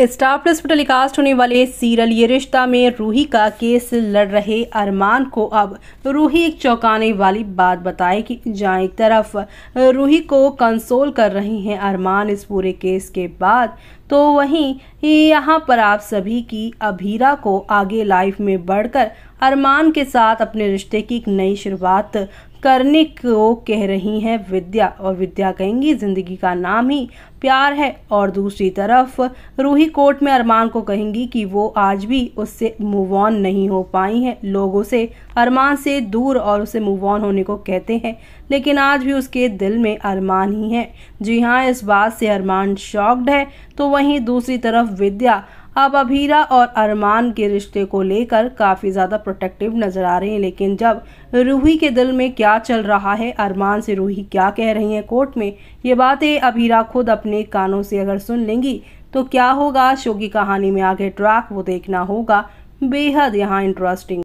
star plus पर telecast होने वाले सीरियल ये रिश्ता में रूही का केस लड़ रहे अरमान को अब रूही एक चौंकाने वाली बात बताए कि जहाँ एक तरफ रूही को कंसोल कर रहे हैं अरमान इस पूरे केस के बाद तो वहीं यहाँ पर आप सभी की अभीरा को आगे लाइफ में बढ़कर अरमान के साथ अपने रिश्ते की एक नई शुरुआत करने को कह रही हैं विद्या और विद्या कहेंगी जिंदगी का नाम ही प्यार है और दूसरी तरफ रूही कोर्ट में अरमान को कहेंगी कि वो आज भी उससे मूव ऑन नहीं हो पाई हैं लोग उसे अरमान से दूर और उसे मूव ऑन होने को कहते हैं लेकिन आज भी उसके दिल में अरमान ही है जी हाँ इस बात से अरमान शॉक्ड है तो वहीं दूसरी तरफ विद्या अब अभीरा और अरमान के रिश्ते को लेकर काफ़ी ज़्यादा प्रोटेक्टिव नज़र आ रहे हैं लेकिन जब रूही के दिल में क्या चल रहा है अरमान से रूही क्या कह रही हैं कोर्ट में ये बातें अभीरा खुद अपने कानों से अगर सुन लेंगी तो क्या होगा शो की कहानी में आगे ट्रैक वो देखना होगा बेहद यहाँ इंटरेस्टिंग